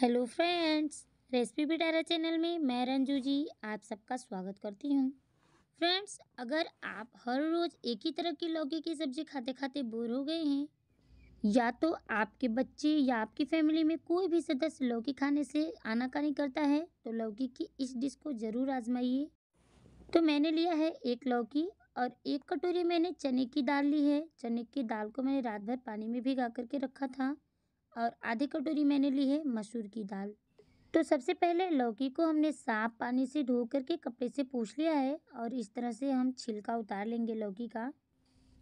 hello friends recipe बिटारा channel में मैं रंजू जी आप सबका स्वागत करती हूँ फ्रेंड्स अगर आप हर रोज़ एक ही तरह की लौकी की सब्ज़ी खाते खाते बोर हो गए हैं या तो आपके बच्चे या आपकी फैमिली में कोई भी सदस्य लौकी खाने से आनाकानी करता है तो लौकी की इस डिश को ज़रूर आजमाइए तो मैंने लिया है एक लौकी और एक कटोरी मैंने चने की दाल ली है चने की दाल को मैंने रात भर पानी में भिगा करके रखा था और आधी कटोरी मैंने ली है मसूर की दाल तो सबसे पहले लौकी को हमने साफ पानी से धो करके कपड़े से पोछ लिया है और इस तरह से हम छिलका उतार लेंगे लौकी का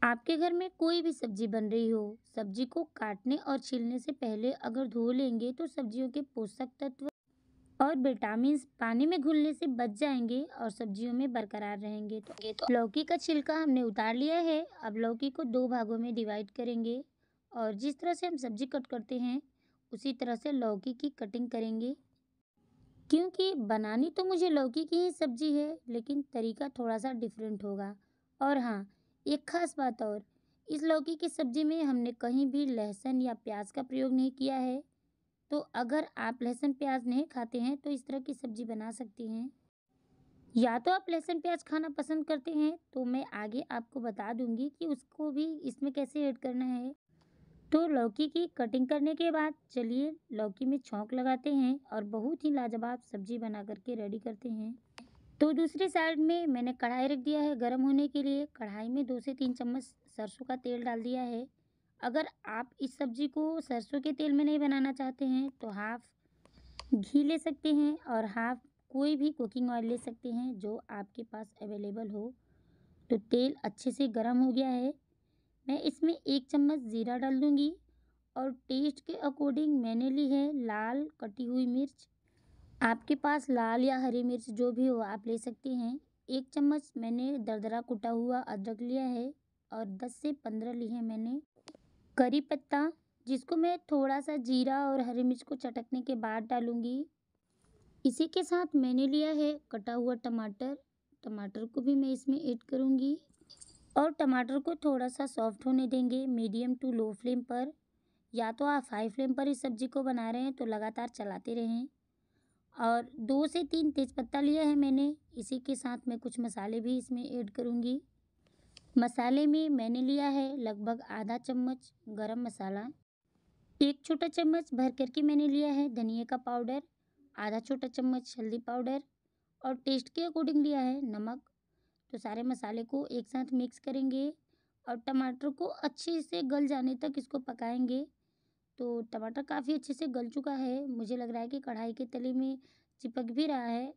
आपके घर में कोई भी सब्जी बन रही हो सब्जी को काटने और छीलने से पहले अगर धो लेंगे तो सब्जियों के पोषक तत्व और विटामिन पानी में घुलने से बच जाएंगे और सब्जियों में बरकरार रहेंगे तो लौकी का छिलका हमने उतार लिया है अब लौकी को दो भागों में डिवाइड करेंगे और जिस तरह से हम सब्जी कट करते हैं उसी तरह से लौकी की कटिंग करेंगे क्योंकि बनानी तो मुझे लौकी की ही सब्जी है लेकिन तरीका थोड़ा सा डिफरेंट होगा और हाँ एक ख़ास बात और इस लौकी की सब्ज़ी में हमने कहीं भी लहसुन या प्याज का प्रयोग नहीं किया है तो अगर आप लहसुन प्याज नहीं खाते हैं तो इस तरह की सब्ज़ी बना सकती हैं या तो आप लहसुन प्याज खाना पसंद करते हैं तो मैं आगे आपको बता दूंगी कि उसको भी इसमें कैसे ऐड करना है तो लौकी की कटिंग करने के बाद चलिए लौकी में छोंक लगाते हैं और बहुत ही लाजवाब सब्जी बना करके रेडी करते हैं तो दूसरी साइड में मैंने कढ़ाई रख दिया है गर्म होने के लिए कढ़ाई में दो से तीन चम्मच सरसों का तेल डाल दिया है अगर आप इस सब्जी को सरसों के तेल में नहीं बनाना चाहते हैं तो हाफ़ घी ले सकते हैं और हाफ कोई भी कुकिंग ऑयल ले सकते हैं जो आपके पास अवेलेबल हो तो तेल अच्छे से गर्म हो गया है मैं इसमें एक चम्मच ज़ीरा डाल दूँगी और टेस्ट के अकॉर्डिंग मैंने ली है लाल कटी हुई मिर्च आपके पास लाल या हरी मिर्च जो भी हो आप ले सकते हैं एक चम्मच मैंने दरदरा कुटा हुआ अदरक लिया है और दस से पंद्रह ली है मैंने करी पत्ता जिसको मैं थोड़ा सा जीरा और हरी मिर्च को चटकने के बाद डालूँगी इसी के साथ मैंने लिया है कटा हुआ टमाटर टमाटर को भी मैं इसमें ऐड करूँगी और टमाटर को थोड़ा सा सॉफ्ट होने देंगे मीडियम टू लो फ्लेम पर या तो आप हाई फ्लेम पर इस सब्ज़ी को बना रहे हैं तो लगातार चलाते रहें और दो से तीन तेज़पत्ता लिया है मैंने इसी के साथ मैं कुछ मसाले भी इसमें ऐड करूँगी मसाले में मैंने लिया है लगभग आधा चम्मच गरम मसाला एक छोटा चम्मच भर करके मैंने लिया है धनिया का पाउडर आधा छोटा चम्मच हल्दी पाउडर और टेस्ट के अकॉर्डिंग लिया है नमक तो सारे मसाले को एक साथ मिक्स करेंगे और टमाटर को अच्छे से गल जाने तक इसको पकाएंगे तो टमाटर काफ़ी अच्छे से गल चुका है मुझे लग रहा है कि कढ़ाई के तले में चिपक भी रहा है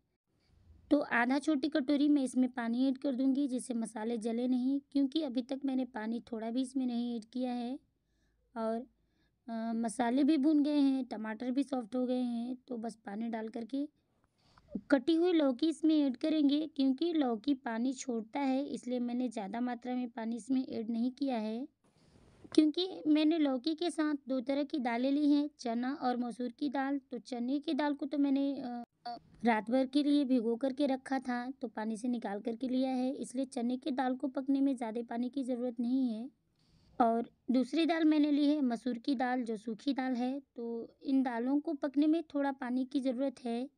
तो आधा छोटी कटोरी मैं इसमें पानी ऐड कर दूंगी जिससे मसाले जले नहीं क्योंकि अभी तक मैंने पानी थोड़ा भी इसमें नहीं ऐड किया है और आ, मसाले भी भुन गए हैं टमाटर भी सॉफ्ट हो गए हैं तो बस पानी डाल करके कटी हुई लौकी इसमें ऐड करेंगे क्योंकि लौकी पानी छोड़ता है इसलिए मैंने ज़्यादा मात्रा में पानी इसमें ऐड नहीं किया है क्योंकि मैंने लौकी के साथ दो तरह की दालें ली हैं चना और मसूर की दाल तो चने की दाल को तो मैंने रात भर के लिए भिगो करके रखा था तो पानी से निकाल करके लिया है इसलिए चने की दाल को पकने में ज़्यादा पानी की ज़रूरत नहीं है और दूसरी दाल मैंने ली है मसूर की दाल जो सूखी दाल है तो इन दालों को पकने में थोड़ा पानी की ज़रूरत है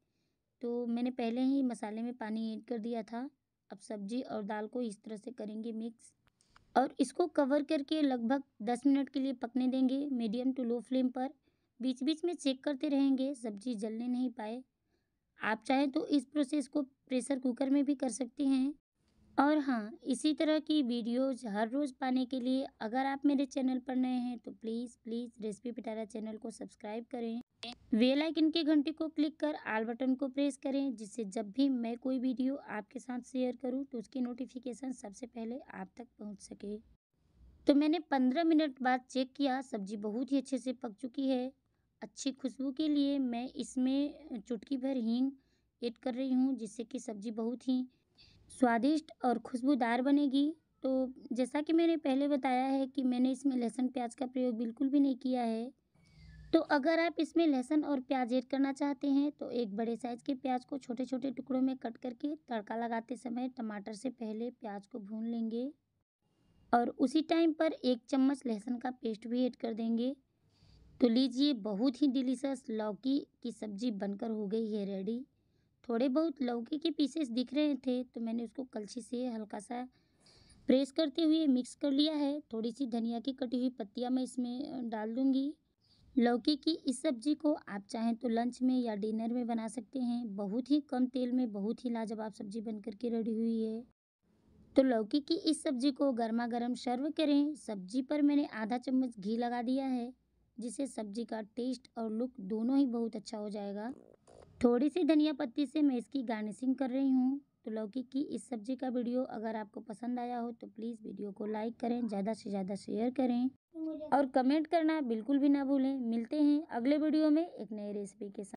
तो मैंने पहले ही मसाले में पानी ऐड कर दिया था अब सब्जी और दाल को इस तरह से करेंगे मिक्स और इसको कवर करके लगभग दस मिनट के लिए पकने देंगे मीडियम टू लो फ्लेम पर बीच बीच में चेक करते रहेंगे सब्जी जलने नहीं पाए आप चाहें तो इस प्रोसेस को प्रेशर कुकर में भी कर सकते हैं और हाँ इसी तरह की वीडियोज़ हर रोज़ पाने के लिए अगर आप मेरे चैनल पर नए हैं तो प्लीज़ प्लीज़ रेसिपी पिटारा चैनल को सब्सक्राइब करें वेल आइकन के घंटे को क्लिक कर आल बटन को प्रेस करें जिससे जब भी मैं कोई वीडियो आपके साथ शेयर करूं तो उसकी नोटिफिकेशन सबसे पहले आप तक पहुंच सके तो मैंने पंद्रह मिनट बाद चेक किया सब्ज़ी बहुत ही अच्छे से पक चुकी है अच्छी खुशबू के लिए मैं इसमें चुटकी भर हींग एड कर रही हूँ जिससे कि सब्ज़ी बहुत ही स्वादिष्ट और खुशबूदार बनेगी तो जैसा कि मैंने पहले बताया है कि मैंने इसमें लहसुन प्याज का प्रयोग बिल्कुल भी नहीं किया है तो अगर आप इसमें लहसुन और प्याज ऐड करना चाहते हैं तो एक बड़े साइज़ के प्याज को छोटे छोटे टुकड़ों में कट करके तड़का लगाते समय टमाटर से पहले प्याज को भून लेंगे और उसी टाइम पर एक चम्मच लहसुन का पेस्ट भी ऐड कर देंगे तो लीजिए बहुत ही डिलीशस लौकी की सब्ज़ी बनकर हो गई है रेडी थोड़े बहुत लौकी के पीसेस दिख रहे थे तो मैंने उसको कलछी से हल्का सा प्रेस करते हुए मिक्स कर लिया है थोड़ी सी धनिया की कटी हुई पत्तियाँ मैं इसमें डाल दूँगी लौकी की इस सब्जी को आप चाहें तो लंच में या डिनर में बना सकते हैं बहुत ही कम तेल में बहुत ही लाजवाब सब्जी बन करके रेडी हुई है तो लौकी की इस सब्जी को गर्मा गर्म सर्व करें सब्जी पर मैंने आधा चम्मच घी लगा दिया है जिससे सब्जी का टेस्ट और लुक दोनों ही बहुत अच्छा हो जाएगा थोड़ी सी धनिया पत्ती से मैं इसकी गार्निशिंग कर रही हूँ तो लौकी की इस सब्जी का वीडियो अगर आपको पसंद आया हो तो प्लीज़ वीडियो को लाइक करें ज़्यादा से ज़्यादा शेयर करें और कमेंट करना बिल्कुल भी ना भूलें मिलते हैं अगले वीडियो में एक नई रेसिपी के साथ